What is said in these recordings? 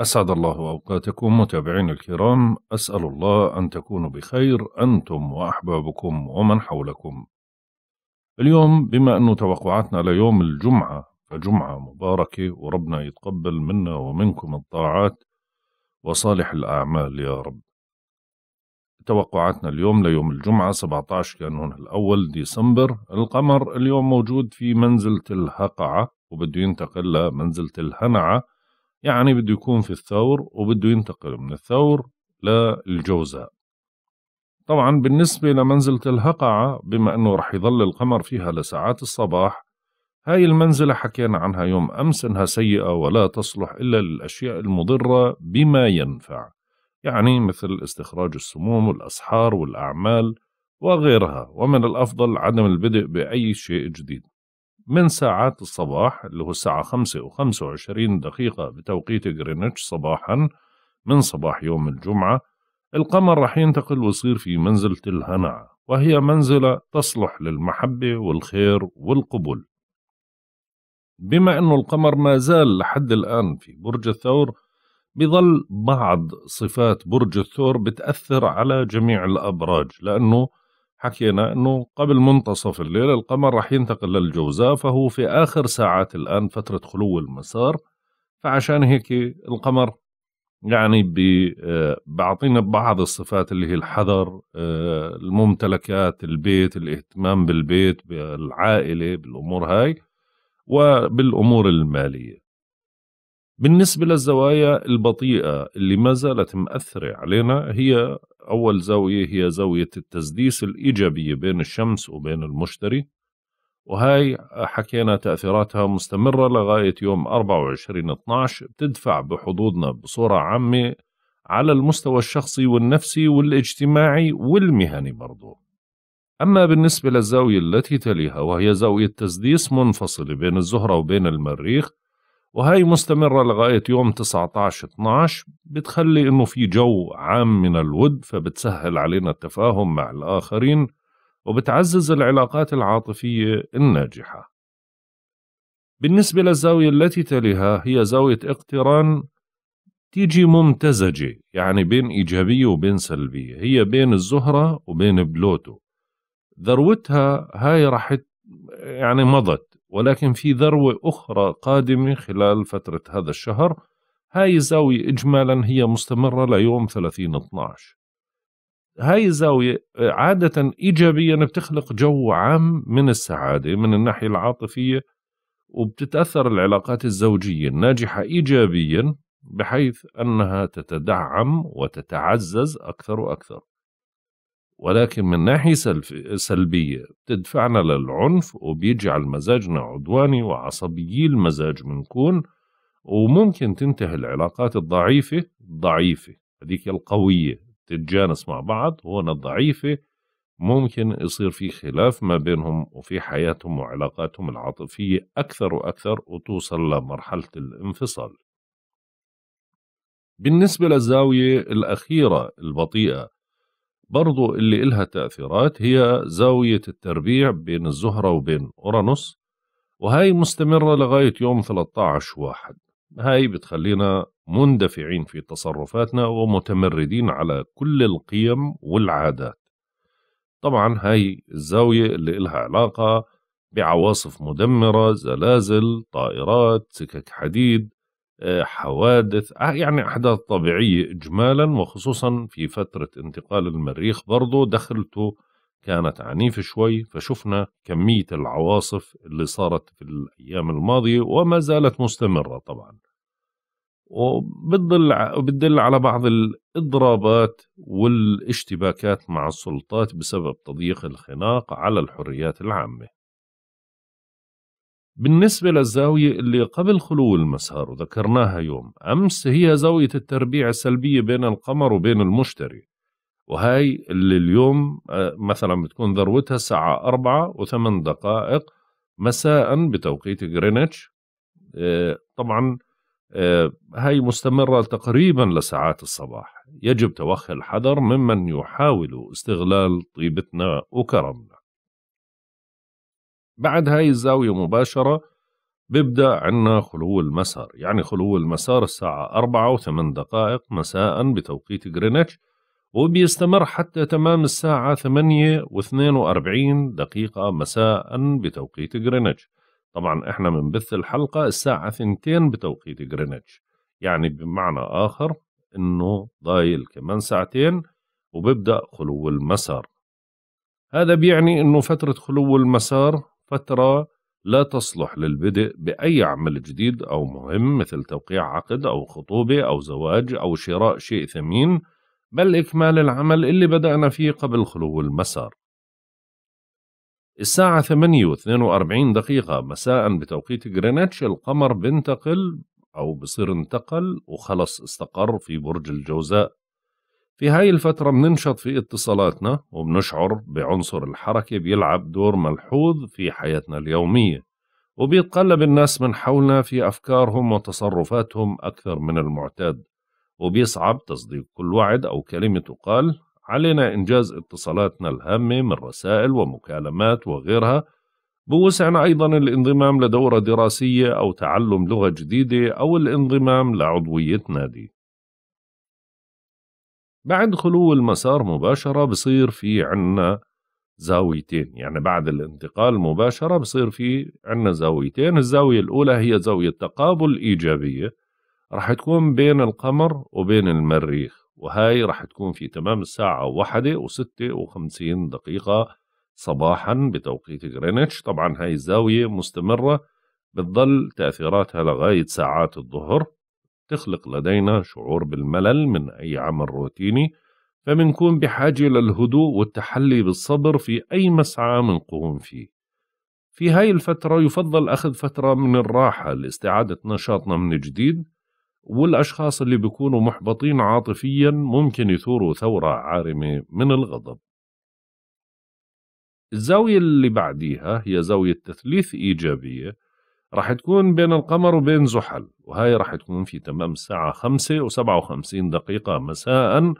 أسعد الله أوقاتكم متابعين الكرام أسأل الله أن تكونوا بخير أنتم وأحبابكم ومن حولكم اليوم بما أنه توقعاتنا ليوم الجمعة فجمعة مباركة وربنا يتقبل منا ومنكم الطاعات وصالح الأعمال يا رب توقعاتنا اليوم ليوم الجمعة 17 كانون الأول ديسمبر القمر اليوم موجود في منزلة الهقعة وبده ينتقل لمنزلة الهنعة يعني بده يكون في الثور وبده ينتقل من الثور للجوزاء طبعا بالنسبة لمنزلة الهقعة بما أنه رح يظل القمر فيها لساعات الصباح هاي المنزلة حكينا عنها يوم أمس أنها سيئة ولا تصلح إلا للأشياء المضرة بما ينفع يعني مثل استخراج السموم والأسحار والأعمال وغيرها ومن الأفضل عدم البدء بأي شيء جديد من ساعات الصباح اللي هو الساعة 5 و25 دقيقة بتوقيت غرينتش صباحا من صباح يوم الجمعة القمر رح ينتقل ويصير في منزلة الهنعة وهي منزلة تصلح للمحبة والخير والقبول بما أنه القمر ما زال لحد الآن في برج الثور بظل بعض صفات برج الثور بتأثر على جميع الأبراج لأنه حكينا أنه قبل منتصف الليل القمر راح ينتقل للجوزاء فهو في آخر ساعات الآن فترة خلو المسار فعشان هيك القمر يعني آه، بعطينا بعض الصفات اللي هي الحذر آه، الممتلكات البيت الاهتمام بالبيت بالعائلة بالأمور هاي وبالأمور المالية بالنسبة للزوايا البطيئة اللي ما زالت مأثرة علينا هي أول زاوية هي زاوية التسديس الإيجابية بين الشمس وبين المشتري وهاي حكينا تأثيراتها مستمرة لغاية يوم 24/12 بتدفع بحظوظنا بصورة عامة على المستوى الشخصي والنفسي والاجتماعي والمهني برضو أما بالنسبة للزاوية التي تليها وهي زاوية تسديس منفصلة بين الزهرة وبين المريخ وهي مستمرة لغاية يوم 19-12 بتخلي إنه في جو عام من الود فبتسهل علينا التفاهم مع الآخرين وبتعزز العلاقات العاطفية الناجحة بالنسبة للزاوية التي تليها هي زاوية اقتران تيجي ممتزجة يعني بين إيجابية وبين سلبية هي بين الزهرة وبين بلوتو ذروتها هاي راح يعني مضت ولكن في ذروة أخرى قادمة خلال فترة هذا الشهر هاي الزاوية إجمالا هي مستمرة ليوم 30 12 هاي الزاوية آه، عادة إيجابيا بتخلق جو عام من السعادة من الناحية العاطفية وبتتأثر العلاقات الزوجية الناجحة إيجابيا بحيث أنها تتدعم وتتعزز أكثر وأكثر ولكن من ناحية سلبية بتدفعنا للعنف وبيجعل مزاجنا عدواني وعصبيي المزاج بنكون وممكن تنتهي العلاقات الضعيفة ضعيفة هذيك القوية تتجانس مع بعض هون الضعيفة ممكن يصير في خلاف ما بينهم وفي حياتهم وعلاقاتهم العاطفية أكثر وأكثر وتوصل لمرحلة الانفصال بالنسبة للزاوية الأخيرة البطيئة برضو اللي إلها تأثيرات هي زاوية التربيع بين الزهرة وبين أورانوس وهاي مستمرة لغاية يوم 13 واحد هاي بتخلينا مندفعين في تصرفاتنا ومتمردين على كل القيم والعادات طبعا هاي الزاوية اللي إلها علاقة بعواصف مدمرة زلازل طائرات سكك حديد آه، حوادث آه، يعني أحداث طبيعية إجمالا وخصوصا في فترة انتقال المريخ برضو دخلته كانت عنيفة شوي فشفنا كمية العواصف اللي صارت في الأيام الماضية وما زالت مستمرة طبعا وبتدل بتدل على بعض الإضرابات والاشتباكات مع السلطات بسبب تضييق الخناق على الحريات العامة بالنسبة للزاوية اللي قبل خلو المسار وذكرناها يوم أمس هي زاوية التربيع السلبية بين القمر وبين المشتري وهي اللي اليوم آه، مثلا بتكون ذروتها الساعة أربعة وثمان دقائق مساء بتوقيت غرينتش آه، طبعا آه، هاي مستمرة تقريبا لساعات الصباح يجب توخي الحذر ممن يحاول استغلال طيبتنا وكرمنا بعد هاي الزاوية مباشرة بيبدأ عنا خلو المسار يعني خلو المسار الساعة 4 و8 دقائق مساء بتوقيت جرينتش وبيستمر حتى تمام الساعة 8 و42 دقيقة مساء بتوقيت جرينتش طبعا احنا بنبث الحلقة الساعة 2 بتوقيت جرينتش يعني بمعنى آخر انه ضايل كمان ساعتين وببدأ خلو المسار هذا بيعني انه فترة خلو المسار فترة لا تصلح للبدء بأي عمل جديد أو مهم مثل توقيع عقد أو خطوبة أو زواج أو شراء شيء ثمين بل إكمال العمل اللي بدأنا فيه قبل خلو المسار الساعة 8.42 دقيقة مساء بتوقيت جرينتش القمر بنتقل أو بصير انتقل وخلص استقر في برج الجوزاء في هاي الفترة بننشط في اتصالاتنا وبنشعر بعنصر الحركة بيلعب دور ملحوظ في حياتنا اليومية وبيتقلب الناس من حولنا في أفكارهم وتصرفاتهم أكثر من المعتاد وبيصعب تصديق كل وعد أو كلمة تقال علينا إنجاز اتصالاتنا الهامة من رسائل ومكالمات وغيرها بوسعنا أيضا الانضمام لدورة دراسية أو تعلم لغة جديدة أو الانضمام لعضوية نادي بعد خلو المسار مباشرة بصير في عنا زاويتين يعني بعد الانتقال مباشرة بصير في عنا زاويتين الزاوية الأولى هي زاوية تقابل إيجابية رح تكون بين القمر وبين المريخ وهاي رح تكون في تمام الساعة واحدة وستة وخمسين دقيقة صباحا بتوقيت غرينتش طبعا هاي الزاوية مستمرة بتظل تأثيراتها لغاية ساعات الظهر تخلق لدينا شعور بالملل من أي عمل روتيني فمنكون بحاجة للهدوء والتحلي بالصبر في أي مسعى منقوم فيه في هاي الفترة يفضل أخذ فترة من الراحة لاستعادة نشاطنا من جديد والأشخاص اللي بيكونوا محبطين عاطفيا ممكن يثوروا ثورة عارمة من الغضب الزاوية اللي بعديها هي زاوية تثليث إيجابية راح تكون بين القمر وبين زحل وهي راح تكون في تمام الساعة خمسة وسبعة وخمسين دقيقة مساء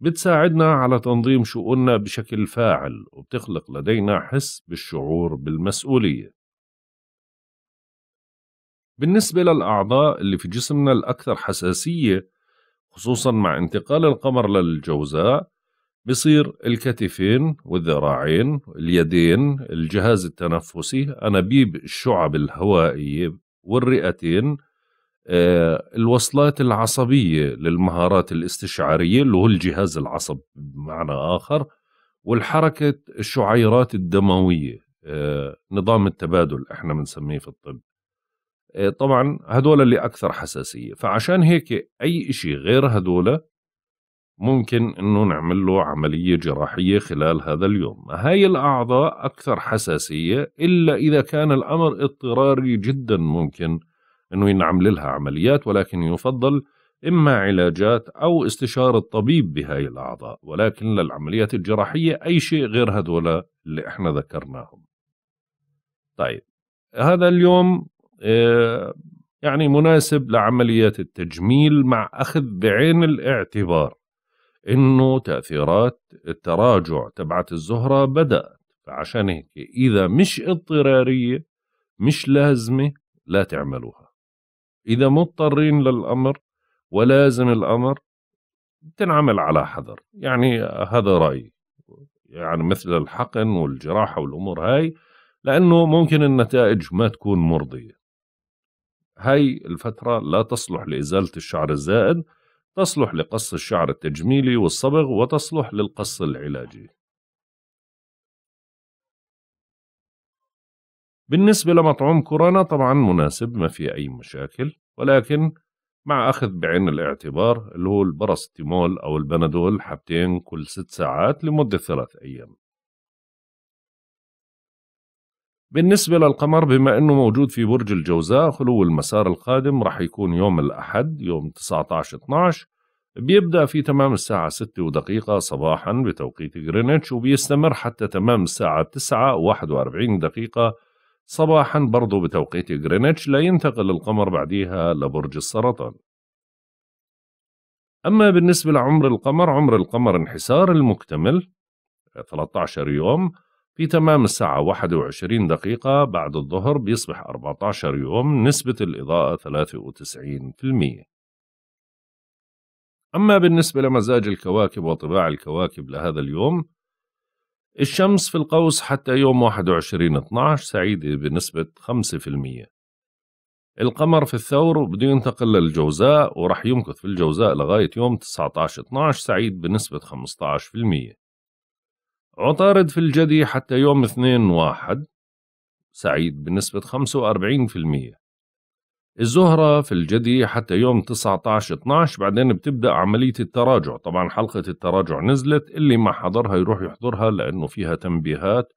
بتساعدنا على تنظيم شؤوننا بشكل فاعل وبتخلق لدينا حس بالشعور بالمسؤولية بالنسبة للأعضاء اللي في جسمنا الأكثر حساسية خصوصا مع انتقال القمر للجوزاء بصير الكتفين والذراعين اليدين الجهاز التنفسي أنابيب الشعب الهوائية والرئتين آه، الوصلات العصبية للمهارات الاستشعارية اللي هو الجهاز العصب بمعنى آخر والحركة الشعيرات الدموية آه، نظام التبادل احنا بنسميه في الطب آه، طبعا هدول اللي أكثر حساسية فعشان هيك أي إشي غير هدول ممكن انه نعمل له عملية جراحية خلال هذا اليوم هاي الاعضاء اكثر حساسية الا اذا كان الامر اضطراري جدا ممكن انه ينعمل لها عمليات ولكن يفضل اما علاجات او استشارة طبيب بهاي الاعضاء ولكن للعمليات الجراحية اي شيء غير هذول اللي احنا ذكرناهم طيب هذا اليوم آه، يعني مناسب لعمليات التجميل مع أخذ بعين الاعتبار انه تاثيرات التراجع تبعت الزهره بدات فعشان هيك اذا مش اضطراريه مش لازمه لا تعملوها اذا مضطرين للامر ولازم الامر بتنعمل على حذر يعني هذا رايي يعني مثل الحقن والجراحه والامور هاي لانه ممكن النتائج ما تكون مرضيه هاي الفتره لا تصلح لازاله الشعر الزائد تصلح لقص الشعر التجميلي والصبغ وتصلح للقص العلاجي بالنسبة لمطعوم كورونا طبعا مناسب ما في أي مشاكل ولكن مع أخذ بعين الاعتبار اللي هو البرستيمول أو البنادول حبتين كل ست ساعات لمدة ثلاث أيام بالنسبة للقمر بما أنه موجود في برج الجوزاء خلو المسار القادم رح يكون يوم الأحد يوم 19-12 بيبدأ في تمام الساعة 6 ودقيقة صباحا بتوقيت غرينتش وبيستمر حتى تمام الساعة 9 و41 دقيقة صباحا برضو بتوقيت غرينتش لينتقل القمر بعديها لبرج السرطان أما بالنسبة لعمر القمر عمر القمر انحسار المكتمل 13 يوم في تمام الساعة 21 دقيقة بعد الظهر بيصبح 14 يوم نسبة الإضاءة 93% أما بالنسبة لمزاج الكواكب وطباع الكواكب لهذا اليوم الشمس في القوس حتى يوم 21/12 سعيدة بنسبة 5% القمر في الثور بده ينتقل للجوزاء ورح يمكث في الجوزاء لغاية يوم 19/12 سعيد بنسبة 15% عطارد في الجدي حتى يوم 2 واحد سعيد بنسبة 45% الزهرة في الجدي حتى يوم 19 12 بعدين بتبدأ عملية التراجع طبعا حلقة التراجع نزلت اللي ما حضرها يروح يحضرها لأنه فيها تنبيهات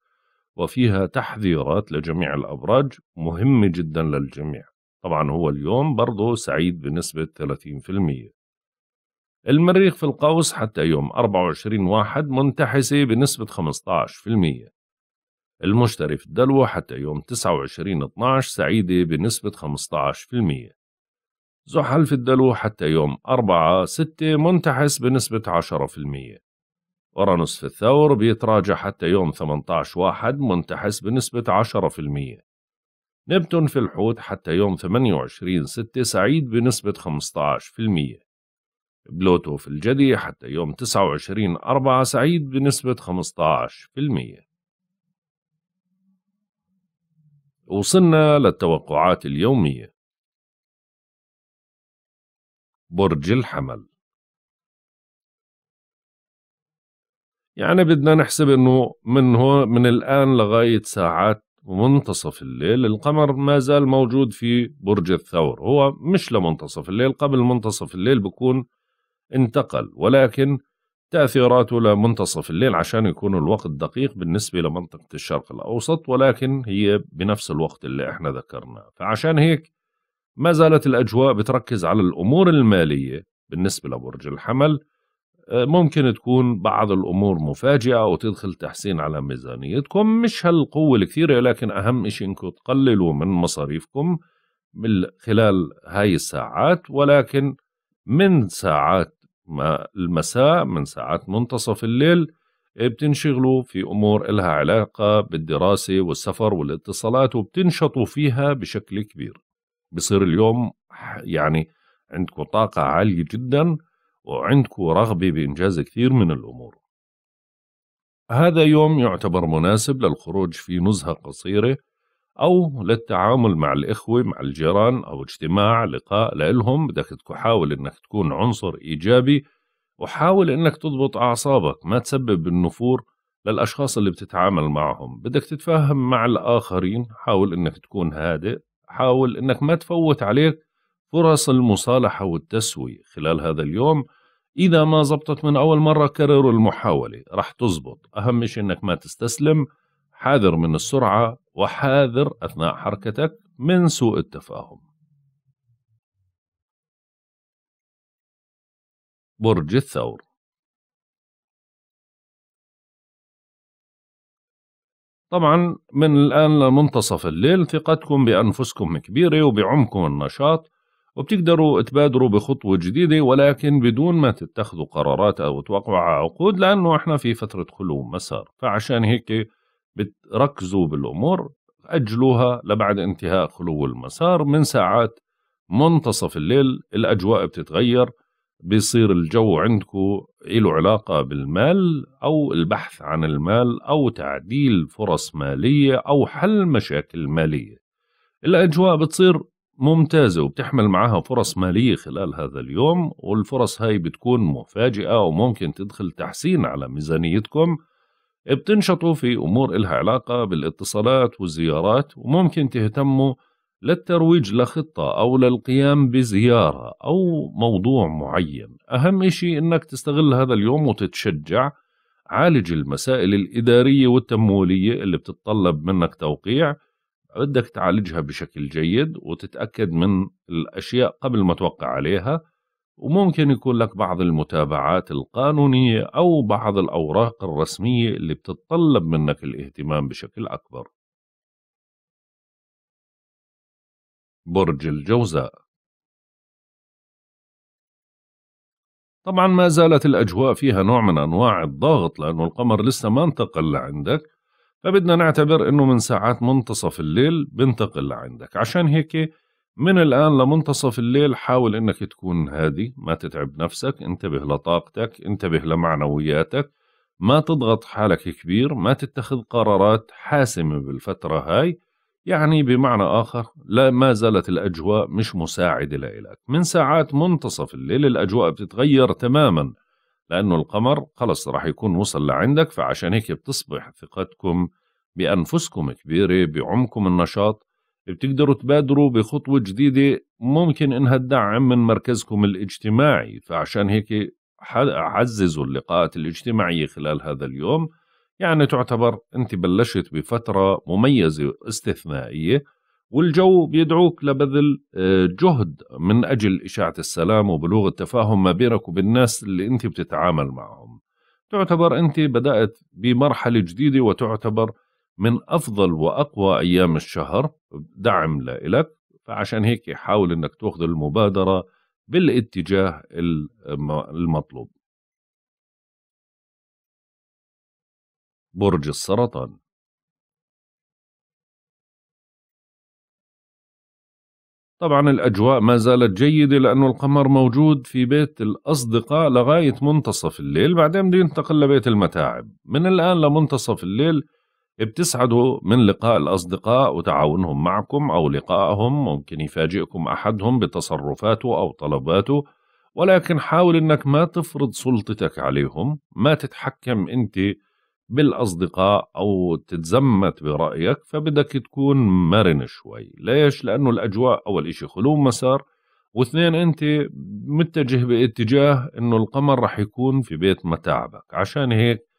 وفيها تحذيرات لجميع الأبراج مهمة جدا للجميع طبعا هو اليوم برضه سعيد بنسبة 30% المريخ في القوس حتى يوم 24 واحد منتحسة بنسبة 15% المشتري في الدلو حتى يوم 29 12 سعيدة بنسبة 15% زحل في الدلو حتى يوم 4 6 منتحس بنسبة 10% أورانوس في الثور بيتراجع حتى يوم 18 واحد منتحس بنسبة 10% نبتون في الحوت حتى يوم 28 6 سعيد بنسبة 15% بلوتو في الجدي حتى يوم 29 أربعة سعيد بنسبة 15% وصلنا للتوقعات اليومية برج الحمل يعني بدنا نحسب انه من هو من الان لغايه ساعات منتصف الليل القمر ما زال موجود في برج الثور هو مش لمنتصف الليل قبل منتصف الليل بكون انتقل ولكن تأثيراته لمنتصف الليل عشان يكون الوقت دقيق بالنسبة لمنطقة الشرق الأوسط ولكن هي بنفس الوقت اللي احنا ذكرناه فعشان هيك ما زالت الأجواء بتركز على الأمور المالية بالنسبة لبرج الحمل آه، ممكن تكون بعض الأمور مفاجئة أو تدخل تحسين على ميزانيتكم مش هالقوة الكثيرة لكن أهم شيء أنكم تقللوا من مصاريفكم من خلال هاي الساعات ولكن من ساعات المساء من ساعات منتصف الليل إيه بتنشغلوا في أمور إلها علاقة بالدراسة والسفر والاتصالات وبتنشطوا فيها بشكل كبير بصير اليوم يعني عندكم طاقة عالية جدا وعندكم رغبة بإنجاز كثير من الأمور هذا يوم يعتبر مناسب للخروج في نزهة قصيرة أو للتعامل مع الإخوة مع الجيران أو اجتماع لقاء لإلهم بدك تحاول إنك تكون عنصر إيجابي وحاول إنك تضبط أعصابك ما تسبب النفور للأشخاص اللي بتتعامل معهم بدك تتفاهم مع الآخرين حاول إنك تكون هادئ حاول إنك ما تفوت عليك فرص المصالحة والتسوية خلال هذا اليوم إذا ما زبطت من أول مرة كرروا المحاولة رح تزبط أهم شيء إنك ما تستسلم حاذر من السرعة وحاذر أثناء حركتك من سوء التفاهم برج الثور طبعا من الآن لمنتصف الليل ثقتكم بأنفسكم كبيرة وبعمكم النشاط وبتقدروا تبادروا بخطوة جديدة ولكن بدون ما تتخذوا قرارات أو توقعوا عقود لأنه إحنا في فترة خلو مسار فعشان هيك بتركزوا بالامور اجلوها لبعد انتهاء خلو المسار من ساعات منتصف الليل الاجواء بتتغير بيصير الجو عندكم له علاقة بالمال أو البحث عن المال أو تعديل فرص مالية أو حل مشاكل مالية الأجواء بتصير ممتازة وبتحمل معها فرص مالية خلال هذا اليوم والفرص هاي بتكون مفاجئة وممكن تدخل تحسين على ميزانيتكم بتنشطوا في أمور إلها علاقة بالاتصالات والزيارات وممكن تهتموا للترويج لخطة أو للقيام بزيارة أو موضوع معين أهم شيء أنك تستغل هذا اليوم وتتشجع عالج المسائل الإدارية والتمويلية اللي بتتطلب منك توقيع بدك تعالجها بشكل جيد وتتأكد من الأشياء قبل ما توقع عليها وممكن يكون لك بعض المتابعات القانونية أو بعض الأوراق الرسمية اللي بتتطلب منك الاهتمام بشكل أكبر برج الجوزاء طبعا ما زالت الأجواء فيها نوع من أنواع الضغط لأنه القمر لسه ما انتقل لعندك فبدنا نعتبر أنه من ساعات منتصف الليل بنتقل لعندك عشان هيك من الآن لمنتصف الليل حاول أنك تكون هادي ما تتعب نفسك انتبه لطاقتك انتبه لمعنوياتك ما تضغط حالك كبير ما تتخذ قرارات حاسمة بالفترة هاي يعني بمعنى آخر لا ما زالت الأجواء مش مساعدة لإلك من ساعات منتصف الليل الأجواء بتتغير تماما لأنه القمر خلص راح يكون وصل لعندك فعشان هيك بتصبح ثقتكم بأنفسكم كبيرة بعمكم النشاط بتقدروا تبادروا بخطوة جديدة ممكن إنها تدعم من مركزكم الاجتماعي فعشان هيك عززوا اللقاءات الاجتماعية خلال هذا اليوم يعني تعتبر أنت بلشت بفترة مميزة استثنائية والجو بيدعوك لبذل آه، جهد من أجل إشاعة السلام وبلوغ التفاهم ما بينك وبين الناس اللي أنت بتتعامل معهم تعتبر أنت بدأت بمرحلة جديدة وتعتبر من افضل واقوى ايام الشهر دعم لإلك فعشان هيك حاول انك تاخذ المبادره بالاتجاه المطلوب برج السرطان طبعا الأجواء ما زالت جيدة لأنه القمر موجود في بيت الأصدقاء لغاية منتصف الليل بعدين بده ينتقل لبيت المتاعب من الآن لمنتصف الليل بتسعدوا من لقاء الأصدقاء وتعاونهم معكم أو لقائهم ممكن يفاجئكم أحدهم بتصرفاته أو طلباته ولكن حاول أنك ما تفرض سلطتك عليهم ما تتحكم أنت بالأصدقاء أو تتزمت برأيك فبدك تكون مرن شوي ليش؟ لأنه الأجواء أول إشي خلو مسار واثنين أنت متجه باتجاه أنه القمر رح يكون في بيت متاعبك عشان هيك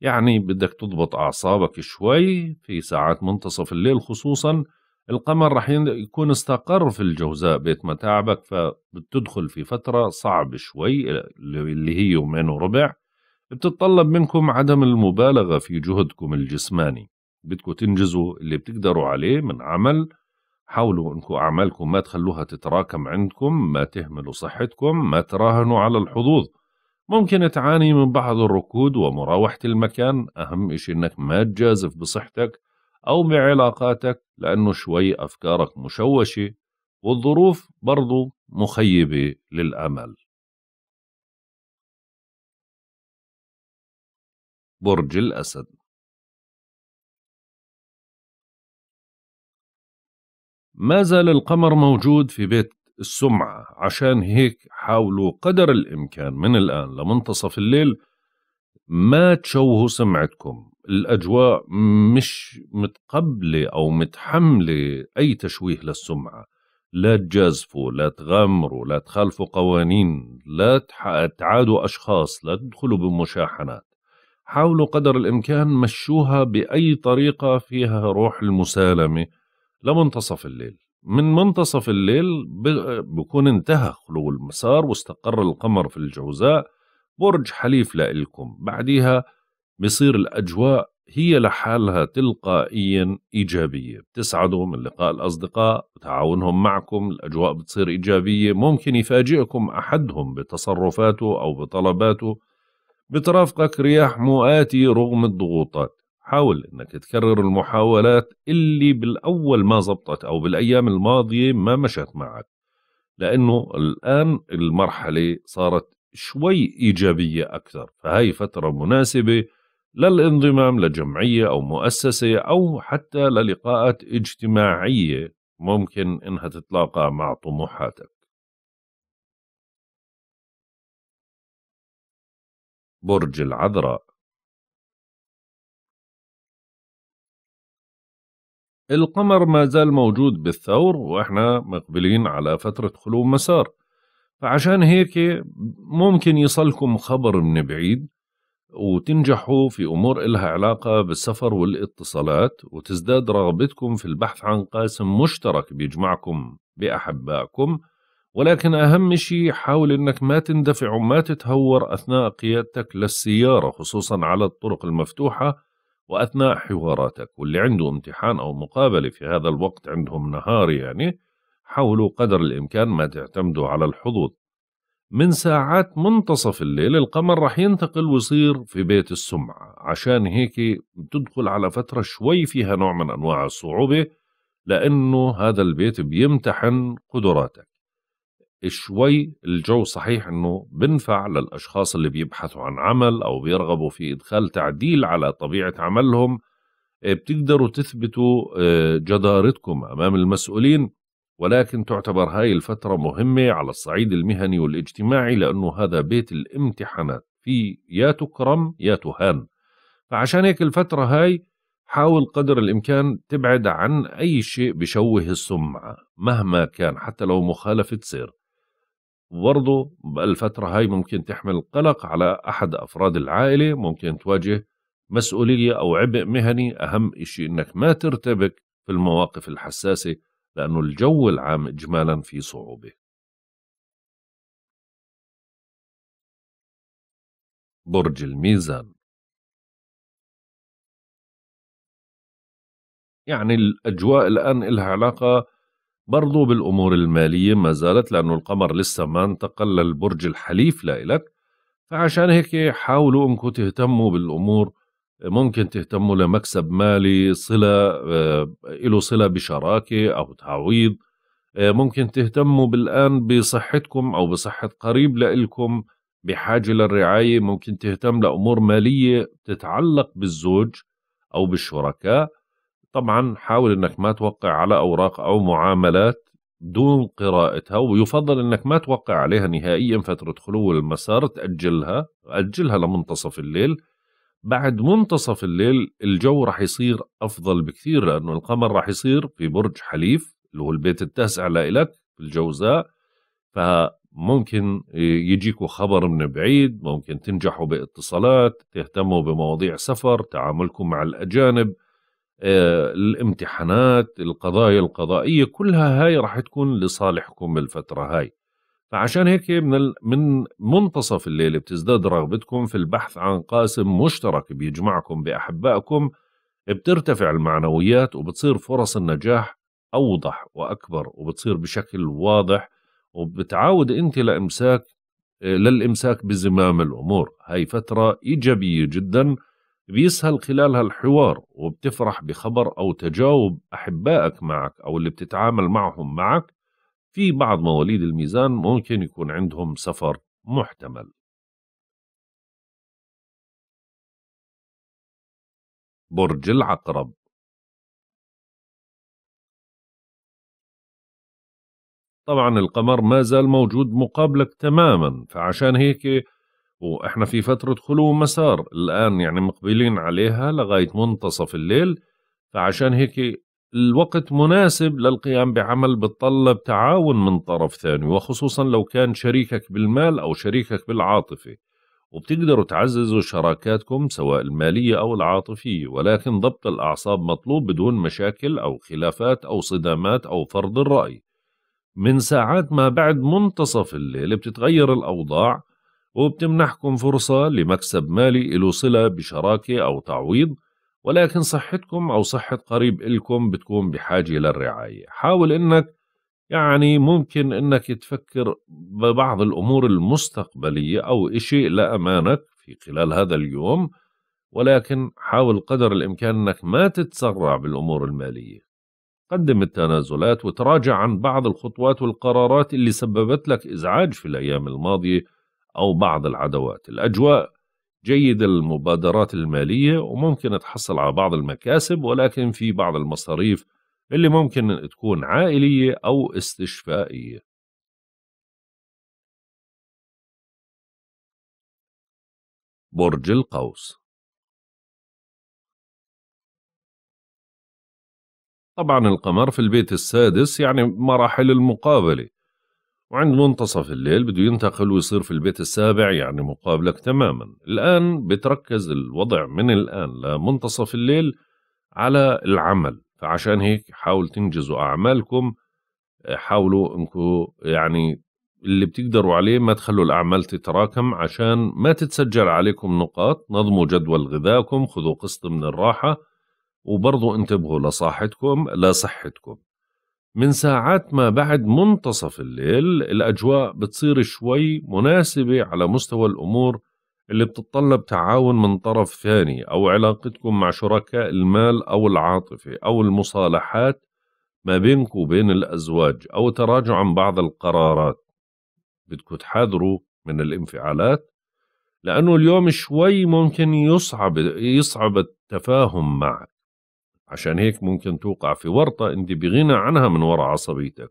يعني بدك تضبط أعصابك شوي في ساعات منتصف الليل خصوصا القمر رح يكون استقر في الجوزاء بيت متاعبك فبتدخل في فترة صعبة شوي اللي هي يومين وربع بتتطلب منكم عدم المبالغة في جهدكم الجسماني بدكم تنجزوا اللي بتقدروا عليه من عمل حاولوا انكم أعمالكم ما تخلوها تتراكم عندكم ما تهملوا صحتكم ما تراهنوا على الحظوظ ممكن تعاني من بعض الركود ومراوحة المكان أهم إشي إنك ما تجازف بصحتك أو بعلاقاتك لأنه شوي أفكارك مشوشة والظروف برضو مخيبة للأمل برج الأسد ما زال القمر موجود في بيت السمعة عشان هيك حاولوا قدر الإمكان من الآن لمنتصف الليل ما تشوهوا سمعتكم الأجواء مش متقبلة أو متحملة أي تشويه للسمعة لا تجازفوا لا تغامروا لا تخالفوا قوانين لا تعادوا أشخاص لا تدخلوا بمشاحنات حاولوا قدر الإمكان مشوها بأي طريقة فيها روح المسالمة لمنتصف الليل من منتصف الليل بكون انتهى خلو المسار واستقر القمر في الجوزاء برج حليف لإلكم بعديها بصير الأجواء هي لحالها تلقائيا إيجابية بتسعدوا من لقاء الأصدقاء وتعاونهم معكم الأجواء بتصير إيجابية ممكن يفاجئكم أحدهم بتصرفاته أو بطلباته بترافقك رياح مؤاتي رغم الضغوطات حاول انك تكرر المحاولات اللي بالاول ما زبطت او بالايام الماضيه ما مشت معك لانه الان المرحله صارت شوي ايجابيه اكثر فهي فتره مناسبه للانضمام لجمعيه او مؤسسه او حتى للقاءات اجتماعيه ممكن انها تتلاقى مع طموحاتك برج العذراء القمر ما زال موجود بالثور واحنا مقبلين على فترة خلو مسار فعشان هيك ممكن يصلكم خبر من بعيد وتنجحوا في أمور إلها علاقة بالسفر والاتصالات وتزداد رغبتكم في البحث عن قاسم مشترك بيجمعكم بأحبائكم ولكن أهم شيء حاول أنك ما تندفع وما تتهور أثناء قيادتك للسيارة خصوصا على الطرق المفتوحة وأثناء حواراتك واللي عنده امتحان أو مقابلة في هذا الوقت عندهم نهاري يعني حاولوا قدر الإمكان ما تعتمدوا على الحظوظ من ساعات منتصف الليل القمر رح ينتقل ويصير في بيت السمعة عشان هيك بتدخل على فترة شوي فيها نوع من أنواع الصعوبة لأنه هذا البيت بيمتحن قدراتك شوي الجو صحيح انه بنفع للاشخاص اللي بيبحثوا عن عمل او بيرغبوا في ادخال تعديل على طبيعه عملهم آه، بتقدروا تثبتوا آه، جدارتكم امام المسؤولين ولكن تعتبر هاي الفترة مهمة على الصعيد المهني والاجتماعي لأنه هذا بيت الامتحانات في يا تكرم يا تهان فعشان هيك الفترة هاي حاول قدر الإمكان تبعد عن أي شيء بشوه السمعة مهما كان حتى لو مخالفة سير وبرضه بالفترة هاي ممكن تحمل قلق على أحد أفراد العائلة ممكن تواجه مسؤولية أو عبء مهني أهم إشي إنك ما ترتبك في المواقف الحساسة لأنه الجو العام إجمالا في صعوبة برج الميزان يعني الأجواء الآن إلها علاقة برضو بالأمور المالية ما زالت لأنه القمر لسه ما انتقل للبرج الحليف لإلك فعشان هيك حاولوا انكم تهتموا بالأمور ممكن تهتموا لمكسب مالي صلة له آه، صلة بشراكة أو تعويض آه، ممكن تهتموا بالآن بصحتكم أو بصحة قريب لإلكم بحاجة للرعاية ممكن تهتم لأمور مالية تتعلق بالزوج أو بالشركاء طبعا حاول انك ما توقع على اوراق او معاملات دون قراءتها ويفضل انك ما توقع عليها نهائيا فتره خلو المسار تاجلها اجلها لمنتصف الليل بعد منتصف الليل الجو راح يصير افضل بكثير لانه القمر راح يصير في برج حليف اللي هو البيت التاسع لإلك في الجوزاء فممكن يجيكوا خبر من بعيد ممكن تنجحوا باتصالات تهتموا بمواضيع سفر تعاملكم مع الأجانب آه، الامتحانات القضايا القضائية كلها هاي راح تكون لصالحكم بالفترة هاي فعشان هيك من, من منتصف الليل بتزداد رغبتكم في البحث عن قاسم مشترك بيجمعكم بأحبائكم بترتفع المعنويات وبتصير فرص النجاح أوضح وأكبر وبتصير بشكل واضح وبتعاود أنت لإمساك آه، للإمساك بزمام الأمور هاي فترة إيجابية جداً بيسهل خلالها الحوار وبتفرح بخبر أو تجاوب أحبائك معك أو اللي بتتعامل معهم معك في بعض مواليد الميزان ممكن يكون عندهم سفر محتمل برج العقرب طبعا القمر ما زال موجود مقابلك تماما فعشان هيك واحنا في فتره خلو مسار الان يعني مقبلين عليها لغايه منتصف الليل فعشان هيك الوقت مناسب للقيام بعمل بتطلب تعاون من طرف ثاني وخصوصا لو كان شريكك بالمال او شريكك بالعاطفه وبتقدروا تعززوا شراكاتكم سواء الماليه او العاطفيه ولكن ضبط الاعصاب مطلوب بدون مشاكل او خلافات او صدامات او فرض الراي من ساعات ما بعد منتصف الليل بتتغير الاوضاع وبتمنحكم فرصة لمكسب مالي له صلة بشراكة أو تعويض ولكن صحتكم أو صحة قريب إلكم بتكون بحاجة للرعاية حاول إنك يعني ممكن إنك تفكر ببعض الأمور المستقبلية أو إشي لأمانك في خلال هذا اليوم ولكن حاول قدر الإمكان أنك ما تتسرع بالأمور المالية قدم التنازلات وتراجع عن بعض الخطوات والقرارات اللي سببت لك إزعاج في الأيام الماضية أو بعض العدوات الأجواء جيد المبادرات المالية وممكن تحصل على بعض المكاسب ولكن في بعض المصاريف اللي ممكن تكون عائلية أو استشفائية برج القوس طبعا القمر في البيت السادس يعني مراحل المقابلة وعند منتصف الليل بده ينتقل ويصير في البيت السابع يعني مقابلك تماما الآن بتركز الوضع من الآن لمنتصف الليل على العمل فعشان هيك حاول تنجزوا أعمالكم حاولوا انكم يعني اللي بتقدروا عليه ما تخلوا الأعمال تتراكم عشان ما تتسجل عليكم نقاط نظموا جدول غذاكم خذوا قسط من الراحة وبرضو انتبهوا لصحتكم لصحتكم من ساعات ما بعد منتصف الليل الأجواء بتصير شوي مناسبة على مستوى الأمور اللي بتتطلب تعاون من طرف ثاني أو علاقتكم مع شركاء المال أو العاطفة أو المصالحات ما بينك وبين الأزواج أو تراجع عن بعض القرارات بدكم تحذروا من الانفعالات لأنه اليوم شوي ممكن يصعب يصعب التفاهم معك عشان هيك ممكن توقع في ورطة أنت بغنى عنها من وراء عصبيتك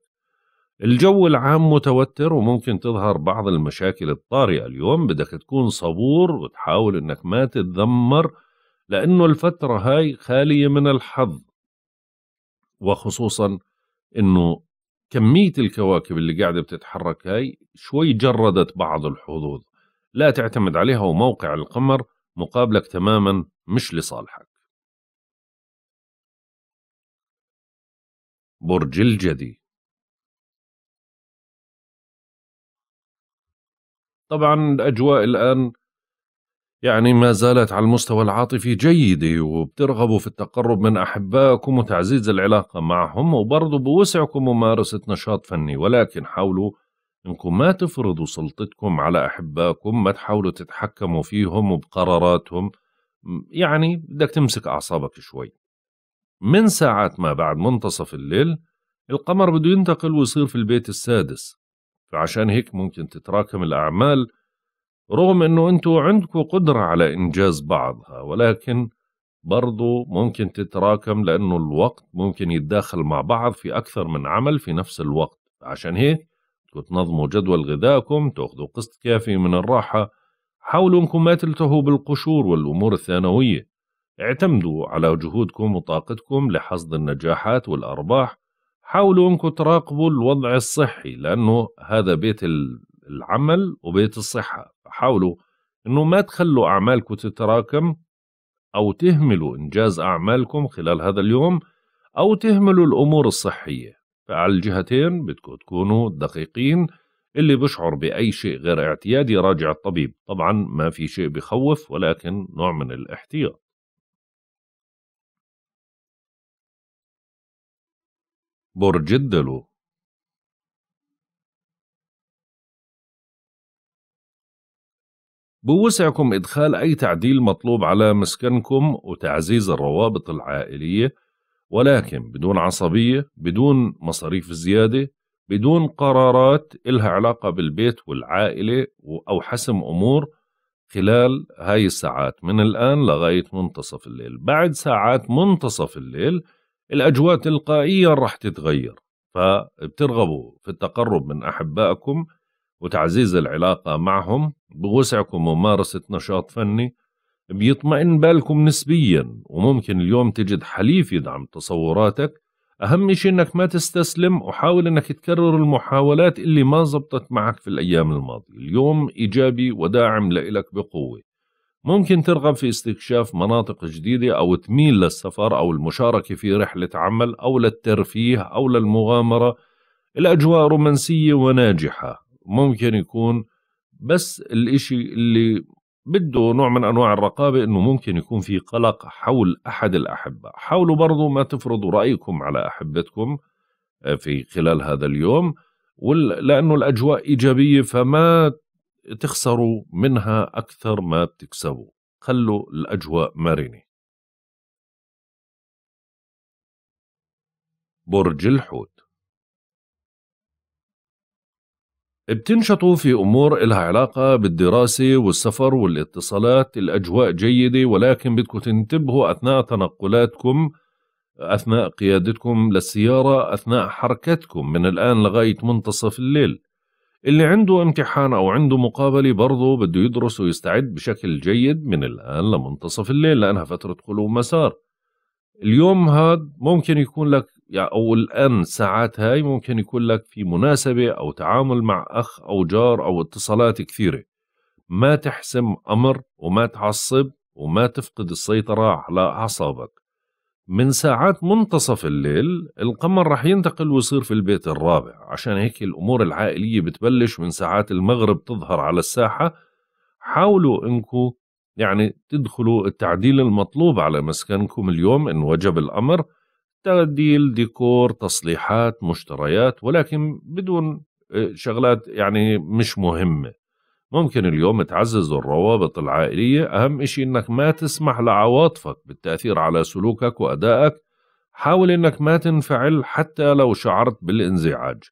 الجو العام متوتر وممكن تظهر بعض المشاكل الطارئة اليوم بدك تكون صبور وتحاول أنك ما تتذمر لأنه الفترة هاي خالية من الحظ وخصوصا أنه كمية الكواكب اللي قاعدة بتتحرك هاي شوي جردت بعض الحظوظ لا تعتمد عليها وموقع القمر مقابلك تماما مش لصالحك برج الجدي طبعا الأجواء الآن يعني ما زالت على المستوى العاطفي جيدة وبترغبوا في التقرب من أحبائكم وتعزيز العلاقة معهم وبرضو بوسعكم ممارسة نشاط فني ولكن حاولوا انكم ما تفرضوا سلطتكم على أحبائكم ما تحاولوا تتحكموا فيهم وبقراراتهم يعني بدك تمسك أعصابك شوي من ساعات ما بعد منتصف الليل القمر بده ينتقل ويصير في البيت السادس فعشان هيك ممكن تتراكم الأعمال رغم أنه أنتوا عندكم قدرة على إنجاز بعضها ولكن برضو ممكن تتراكم لأنه الوقت ممكن يتداخل مع بعض في أكثر من عمل في نفس الوقت عشان هيك تنظموا جدول غذائكم تأخذوا قسط كافي من الراحة حاولوا أنكم ما تلتهوا بالقشور والأمور الثانوية اعتمدوا على جهودكم وطاقتكم لحصد النجاحات والأرباح حاولوا أنكم تراقبوا الوضع الصحي لأنه هذا بيت العمل وبيت الصحة حاولوا أنه ما تخلوا أعمالكم تتراكم أو تهملوا إنجاز أعمالكم خلال هذا اليوم أو تهملوا الأمور الصحية فعلى الجهتين بدكم تكونوا دقيقين اللي بشعر بأي شيء غير اعتيادي راجع الطبيب طبعا ما في شيء بخوف ولكن نوع من الاحتياط برج الدلو بوسعكم إدخال أي تعديل مطلوب على مسكنكم وتعزيز الروابط العائلية ولكن بدون عصبية بدون مصاريف زيادة بدون قرارات إلها علاقة بالبيت والعائلة أو حسم أمور خلال هاي الساعات من الآن لغاية منتصف الليل بعد ساعات منتصف الليل الأجواء تلقائيا راح تتغير فبترغبوا في التقرب من أحبائكم وتعزيز العلاقة معهم بوسعكم ممارسة نشاط فني بيطمئن بالكم نسبيا وممكن اليوم تجد حليف يدعم تصوراتك أهم شيء إنك ما تستسلم وحاول إنك تكرر المحاولات اللي ما زبطت معك في الأيام الماضية اليوم إيجابي وداعم لإلك بقوة ممكن ترغب في استكشاف مناطق جديدة أو تميل للسفر أو المشاركة في رحلة عمل أو للترفيه أو للمغامرة الأجواء رومانسية وناجحة ممكن يكون بس الإشي اللي بده نوع من أنواع الرقابة إنه ممكن يكون في قلق حول أحد الأحبة حاولوا برضو ما تفرضوا رأيكم على أحبتكم آه، في خلال هذا اليوم لأنه الأجواء إيجابية فما تخسروا منها أكثر ما بتكسبوا خلوا الأجواء مرنة برج الحوت بتنشطوا في أمور إلها علاقة بالدراسة والسفر والاتصالات الأجواء جيدة ولكن بدكم تنتبهوا أثناء تنقلاتكم أثناء قيادتكم للسيارة أثناء حركتكم من الآن لغاية منتصف الليل اللي عنده امتحان أو عنده مقابلة برضه بده يدرس ويستعد بشكل جيد من الآن لمنتصف الليل لأنها فترة خلو مسار اليوم هاد ممكن يكون لك يعني أو الآن ساعات هاي ممكن يكون لك في مناسبة أو تعامل مع أخ أو جار أو اتصالات كثيرة ما تحسم أمر وما تعصب وما تفقد السيطرة على أعصابك من ساعات منتصف الليل القمر رح ينتقل ويصير في البيت الرابع عشان هيك الأمور العائلية بتبلش من ساعات المغرب تظهر على الساحة حاولوا انكم يعني تدخلوا التعديل المطلوب على مسكنكم اليوم إن وجب الأمر تعديل ديكور تصليحات مشتريات ولكن بدون آه، شغلات يعني مش مهمة ممكن اليوم تعزز الروابط العائلية أهم إشي إنك ما تسمح لعواطفك بالتأثير على سلوكك وأدائك حاول إنك ما تنفعل حتى لو شعرت بالانزعاج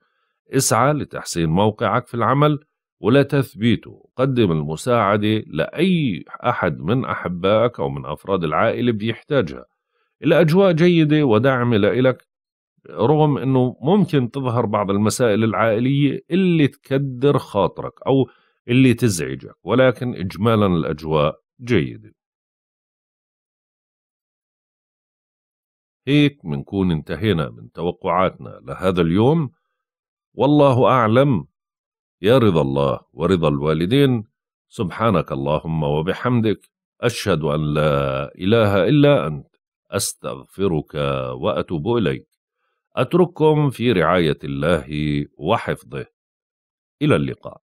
اسعى لتحسين موقعك في العمل ولتثبيته قدم المساعدة لأي أحد من أحبائك أو من أفراد العائلة بيحتاجها الأجواء جيدة ودعم لإلك رغم أنه ممكن تظهر بعض المسائل العائلية اللي تكدر خاطرك أو اللي تزعجك ولكن إجمالا الأجواء جيدة هيك منكون انتهينا من توقعاتنا لهذا اليوم والله أعلم يا رضا الله ورضا الوالدين سبحانك اللهم وبحمدك أشهد أن لا إله إلا أنت أستغفرك وأتوب إليك أترككم في رعاية الله وحفظه إلى اللقاء